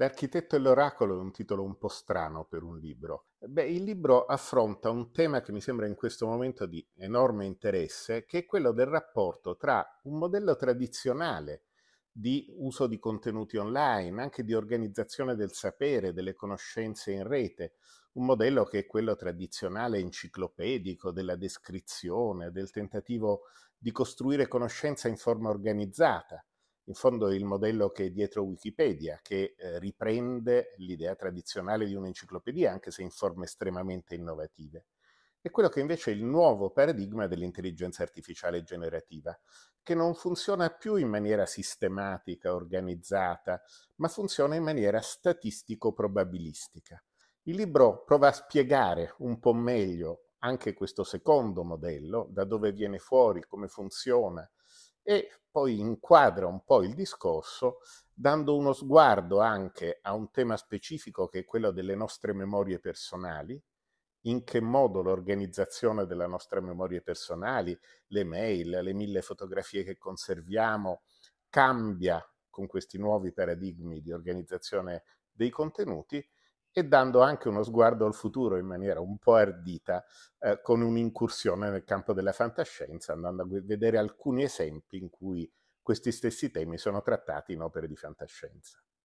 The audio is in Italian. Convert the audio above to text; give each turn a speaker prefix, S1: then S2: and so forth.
S1: L'architetto e l'oracolo è un titolo un po' strano per un libro. Beh, il libro affronta un tema che mi sembra in questo momento di enorme interesse, che è quello del rapporto tra un modello tradizionale di uso di contenuti online, anche di organizzazione del sapere, delle conoscenze in rete, un modello che è quello tradizionale enciclopedico della descrizione, del tentativo di costruire conoscenza in forma organizzata in fondo il modello che è dietro Wikipedia, che eh, riprende l'idea tradizionale di un'enciclopedia, anche se in forme estremamente innovative. E quello che invece è il nuovo paradigma dell'intelligenza artificiale generativa, che non funziona più in maniera sistematica, organizzata, ma funziona in maniera statistico-probabilistica. Il libro prova a spiegare un po' meglio anche questo secondo modello, da dove viene fuori, come funziona, e poi inquadra un po' il discorso dando uno sguardo anche a un tema specifico che è quello delle nostre memorie personali, in che modo l'organizzazione della nostra memoria personali, le mail, le mille fotografie che conserviamo, cambia con questi nuovi paradigmi di organizzazione dei contenuti e dando anche uno sguardo al futuro in maniera un po' ardita eh, con un'incursione nel campo della fantascienza, andando a vedere alcuni esempi in cui questi stessi temi sono trattati in opere di fantascienza.